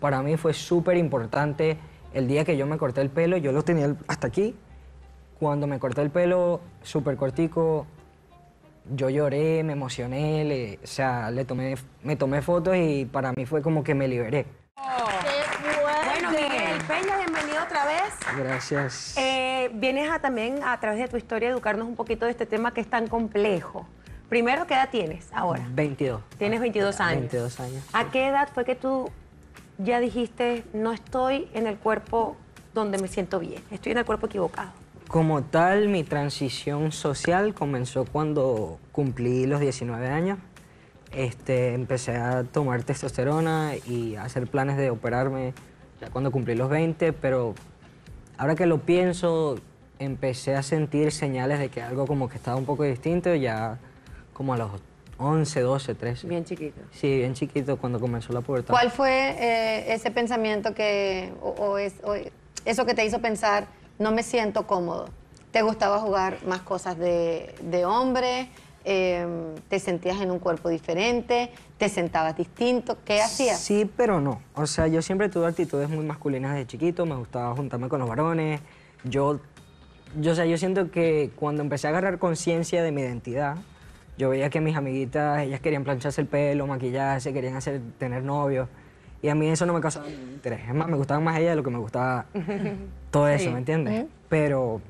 para mí fue súper importante. El día que yo me corté el pelo, yo lo tenía hasta aquí. Cuando me corté el pelo súper cortico, yo lloré, me emocioné, o sea, le tomé, me tomé fotos y para mí fue como que me liberé. Bueno, Miguel Peña, bienvenido otra vez. Gracias. Eh, vienes a, también a través de tu historia a educarnos un poquito de este tema que es tan complejo. Primero, ¿qué edad tienes ahora? 22. Tienes 22 años. 22 años. ¿A qué edad fue que tú ya dijiste, no estoy en el cuerpo donde me siento bien, estoy en el cuerpo equivocado? Como tal, mi transición social comenzó cuando cumplí los 19 años. Este, empecé a tomar testosterona y a hacer planes de operarme ya cuando cumplí los 20, pero ahora que lo pienso, empecé a sentir señales de que algo como que estaba un poco distinto ya como a los 11, 12, 13. Bien chiquito. Sí, bien chiquito cuando comenzó la puerta ¿Cuál fue eh, ese pensamiento que, o, es, eso que te hizo pensar, no me siento cómodo? ¿Te gustaba jugar más cosas de, de hombre? Em, ¿Te sentías en un cuerpo diferente? ¿Te sentabas distinto? ¿Qué hacías? Sí, pero no. O sea, yo siempre tuve actitudes muy masculinas de chiquito. Me gustaba juntarme con los varones. Yo, yo, o sea, yo siento que cuando empecé a agarrar conciencia de mi identidad, yo veía que mis amiguitas, ellas querían plancharse el pelo, maquillarse, querían hacer, tener novios. Y a mí eso no me causaba interés. más, me gustaba más ella de lo que me gustaba todo eso, ¿me entiendes? Pero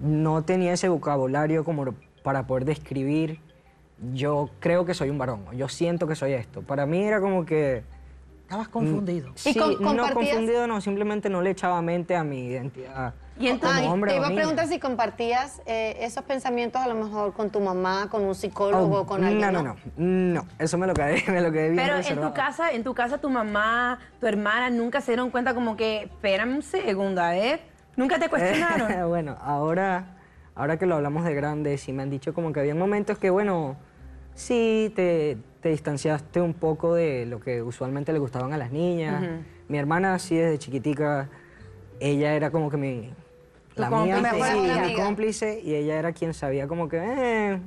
no tenía ese vocabulario como para poder describir, yo creo que soy un varón, yo siento que soy esto. Para mí era como que... Estabas confundido. Mm, sí, no confundido, no, simplemente no le echaba mente a mi identidad y entonces, te iba a preguntar si compartías eh, esos pensamientos a lo mejor con tu mamá, con un psicólogo, oh, con alguien. No, no, no, no. Eso me lo quedé, me lo quedé bien Pero en tu casa, en tu casa, tu mamá, tu hermana nunca se dieron cuenta como que, espérame un segundo, Nunca te cuestionaron. bueno, ahora, ahora que lo hablamos de grandes y me han dicho como que había momentos que, bueno, sí te, distanciaste un poco de lo que usualmente le gustaban a las niñas. Mi hermana sí desde chiquitica. Ella era como que mi, la mía, cómplice, mi cómplice, y ella era quien sabía como que, eh,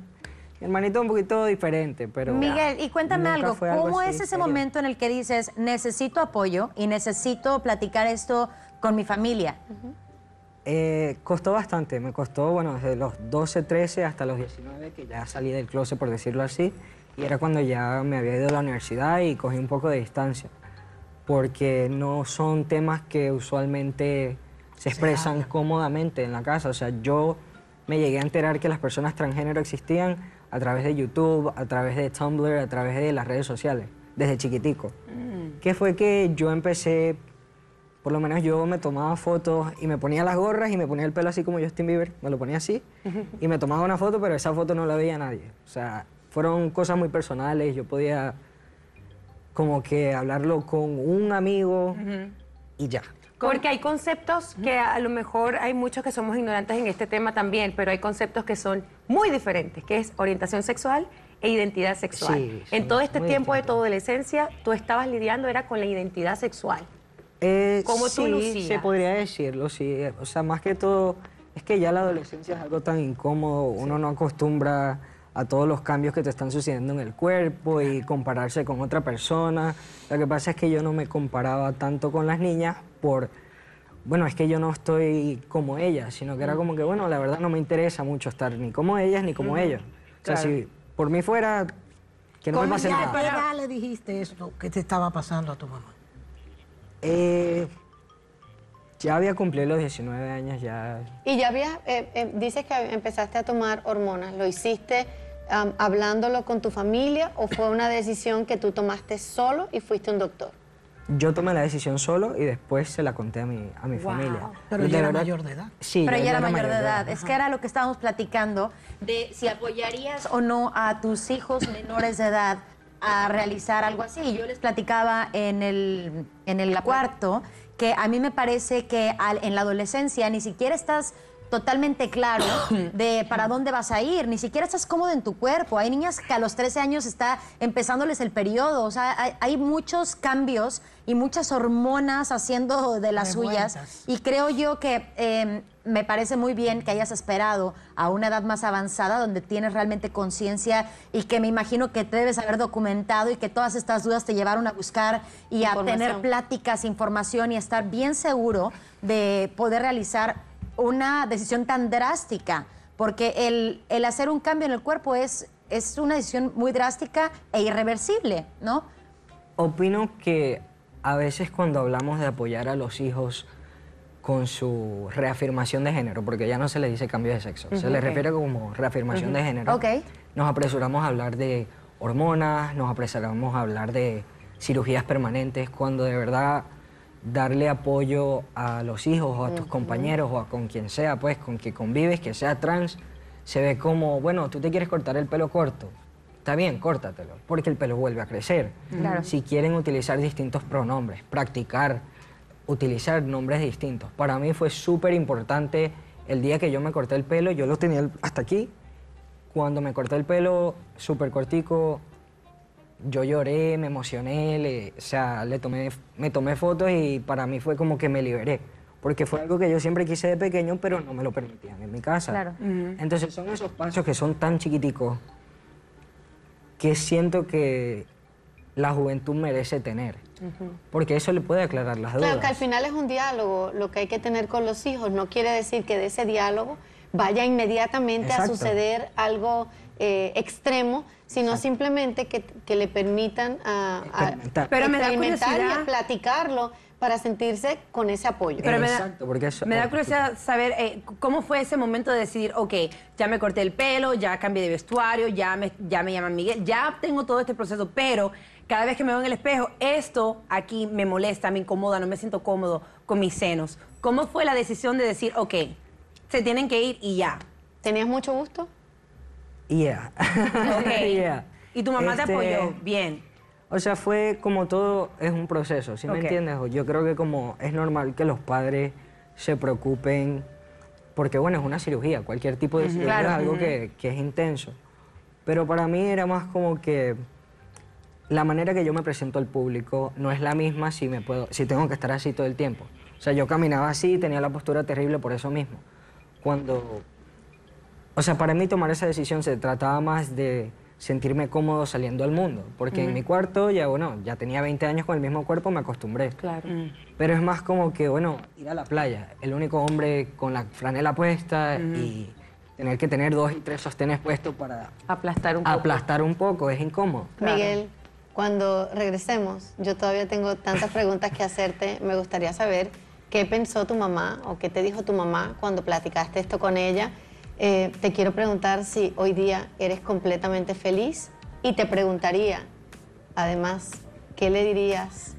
mi hermanito un poquito diferente, pero... Miguel, y cuéntame algo, ¿cómo es ese momento en el que dices, necesito apoyo y necesito platicar esto con mi familia? Eh, costó bastante, me costó, bueno, desde los 12, 13 hasta los 19, que ya salí del closet, por decirlo así, y era cuando ya me había ido a la universidad y cogí un poco de distancia, porque no son temas que usualmente se expresan cómodamente en la casa. O sea, yo me llegué a enterar que las personas transgénero existían a través de YouTube, a través de Tumblr, a través de las redes sociales, desde chiquitico. Mm. Que fue que yo empecé, por lo menos yo me tomaba fotos y me ponía las gorras y me ponía el pelo así como Justin Bieber, me lo ponía así y me tomaba una foto, pero esa foto no la veía nadie. O sea, fueron cosas muy personales, yo podía como que hablarlo con un amigo y ya. Porque hay conceptos que a lo mejor hay muchos que somos ignorantes en este tema también, pero hay conceptos que son muy diferentes, que es orientación sexual e identidad sexual. en todo este tiempo de tu adolescencia, tú estabas lidiando era con la identidad sexual. Eh, ¿Cómo sí, tú lucías? se podría decirlo, sí. O sea, más que todo, es que ya la adolescencia es algo tan incómodo, uno no acostumbra a todos los cambios que te están sucediendo en el cuerpo y compararse con otra persona. Lo que pasa es que yo no me comparaba tanto con las niñas, por, bueno, es que yo no estoy como ellas, sino que era como que, bueno, la verdad no me interesa mucho estar ni como ellas ni como ellos. O sea, si por mí fuera, que no me pase nada. ¿Qué le dijiste ESO? que te estaba pasando a tu mamá? Eh, ya había cumplido los 19 años, ya... Y ya HABÍA... Eh, eh, dices que empezaste a tomar hormonas, ¿lo hiciste hablándolo con tu familia o fue una decisión que tú tomaste solo y fuiste un doctor? yo tomé la decisión solo y después se la conté a mi, a mi familia. Pero ella era mayor de edad. Sí, pero ella era mayor, de edad. Es que era lo que estábamos platicando de si apoyarías o no a tus hijos menores de edad a realizar algo así. Y Yo les platicaba en el, en el cuarto que a mí me parece que en la adolescencia ni siquiera estás totalmente claro de para dónde vas a ir, ni siquiera estás cómodo en tu cuerpo. Hay niñas que a los 13 años está empezándoles el periodo, o sea, hay, muchos cambios y muchas hormonas haciendo de las suyas. Y creo yo que em, me parece muy bien que hayas esperado a una edad más avanzada donde tienes realmente conciencia y que me imagino que te debes haber documentado y que todas estas dudas te llevaron a buscar y a tener pláticas, información y estar bien seguro de poder realizar una decisión tan drástica, porque el, hacer un cambio en el cuerpo es, es una decisión muy drástica e irreversible, ¿no? Opino que a veces cuando hablamos de apoyar a los hijos con su reafirmación de género, porque ya no se le dice cambio de sexo, se le refiere como reafirmación de género. Nos apresuramos a hablar de hormonas, nos apresuramos a hablar de cirugías permanentes, cuando de verdad darle apoyo a los hijos o a tus compañeros o a con quien sea, pues, con que convives, que sea trans, se ve como, bueno, tú te quieres cortar el pelo corto, está bien, córtatelo, porque el pelo vuelve a crecer. Si quieren utilizar distintos pronombres, practicar, utilizar nombres distintos. Para mí fue súper importante el día que yo me corté el pelo, yo lo tenía hasta aquí, cuando me corté el pelo súper cortico, yo lloré, me emocioné, le, o sea, le tomé, me tomé fotos y para mí fue como que me liberé. Porque fue algo que yo siempre quise de pequeño, pero no me lo permitían en mi casa. Entonces son esos pasos que son tan chiquiticos que siento que la juventud merece tener. Porque eso le puede aclarar las dudas. Claro, que al final es un diálogo lo que hay que tener con los hijos. No quiere decir que de ese diálogo vaya inmediatamente a suceder algo eh, extremo, sino simplemente que, le permitan a, Pero me y platicarlo para sentirse con ese apoyo. me da, porque eso, me da oh, curiosidad saber eh, cómo fue ese momento de decidir, ok, ya me corté el pelo, ya cambié de vestuario, ya me, ya me llaman Miguel, ya tengo todo este proceso, pero cada vez que me veo en el espejo, esto aquí me molesta, me incomoda, no me siento cómodo con mis senos. ¿Cómo fue la decisión de decir, ok, se tienen que ir y ya? ¿Tenías mucho gusto? Yeah. Okay. ¿Y tu mamá te este, apoyó? Bien. O sea, fue como todo es un proceso, ¿sí me entiendes? Yo creo que como es normal que los padres se preocupen, porque bueno, es una cirugía, cualquier tipo de cirugía es algo que, es intenso. Pero para mí era más como que la manera que yo me presento al público no es la misma si, me puedo, si tengo que estar así todo el tiempo. O sea, yo caminaba así, tenía la postura terrible por eso mismo. Cuando o sea, para mí tomar esa decisión se trataba más de sentirme cómodo saliendo al mundo, porque en mi cuarto ya, bueno, ya tenía 20 años con el mismo cuerpo, me acostumbré. Claro. Mm. Pero es más como que, bueno, ir a la playa, el único hombre con la franela puesta y tener que tener dos y tres sostenes puestos para... Aplastar un poco. Aplastar un poco, es incómodo. Miguel, cuando regresemos, yo todavía tengo tantas preguntas que hacerte, me gustaría saber qué pensó tu mamá o qué te dijo tu mamá cuando platicaste esto con ella eh, te quiero preguntar si hoy día eres completamente feliz y te preguntaría, además, ¿qué le dirías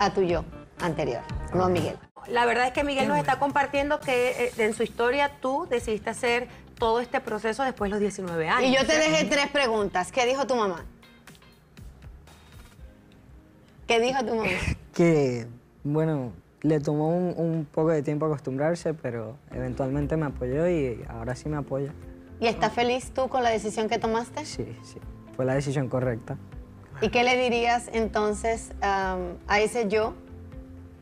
a tu yo anterior, no Miguel? La verdad es que Miguel nos está compartiendo que eh, en su historia tú decidiste hacer todo este proceso después de los 19 años. Y yo te dejé tres preguntas. ¿Qué dijo tu mamá? ¿Qué dijo tu mamá? Que, bueno, le tomó un, poco de tiempo acostumbrarse, pero eventualmente me apoyó y ahora sí me apoya. ¿Y estás feliz tú con la decisión que tomaste? Sí, sí. Fue la decisión correcta. ¿Y qué le dirías entonces a ese yo?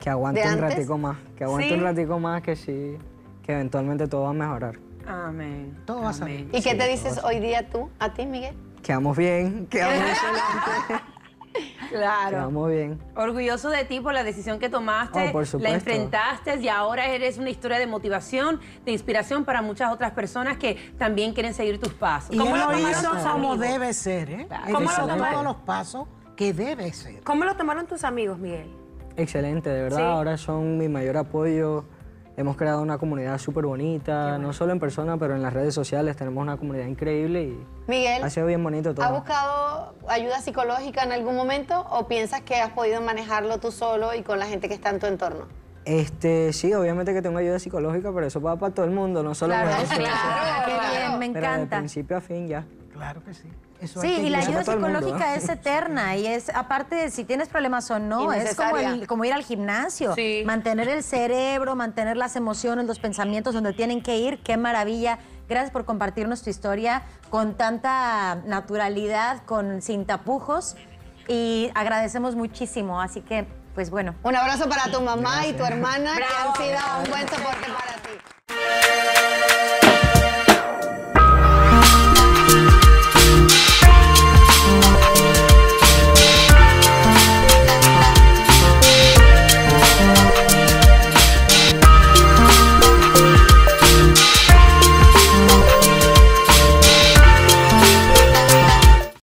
Que aguante un ratico más. Que aguante un ratico más, que sí. Que eventualmente todo va a mejorar. Amén. Todo va a salir. ¿Y qué te dices hoy día tú, a ti, Miguel? Que vamos bien, vamos excelentes. Claro. muy bien. Orgulloso de ti por la decisión que tomaste, oh, la enfrentaste y ahora eres una historia de motivación, de inspiración para muchas otras personas que también quieren seguir tus pasos. Y ¿Cómo lo, hizo como debe ser, ¿eh? todos los pasos que debe ser. ¿Cómo lo tomaron tus amigos, Miguel? Excelente, de verdad. Ahora son mi mayor apoyo Hemos creado una comunidad súper bonita, no solo en persona, pero en las redes sociales tenemos una comunidad increíble y Miguel, ha sido bien bonito todo. ¿Has buscado ayuda psicológica en algún momento o piensas que has podido manejarlo tú solo y con la gente que está en tu entorno? Este, sí, obviamente que tengo ayuda psicológica, pero eso va para todo el mundo, no solo para nosotros. qué bien, me encanta. de principio a fin ya. Claro que sí sí, y la ayuda psicológica es eterna y es, aparte, si tienes problemas o no, es como, ir al gimnasio, mantener el cerebro, mantener las emociones, los pensamientos donde tienen que ir, qué maravilla. Gracias por compartirnos tu historia con tanta naturalidad, con sin tapujos y agradecemos muchísimo, así que pues bueno. Un abrazo para tu mamá y tu hermana que un buen soporte para ti.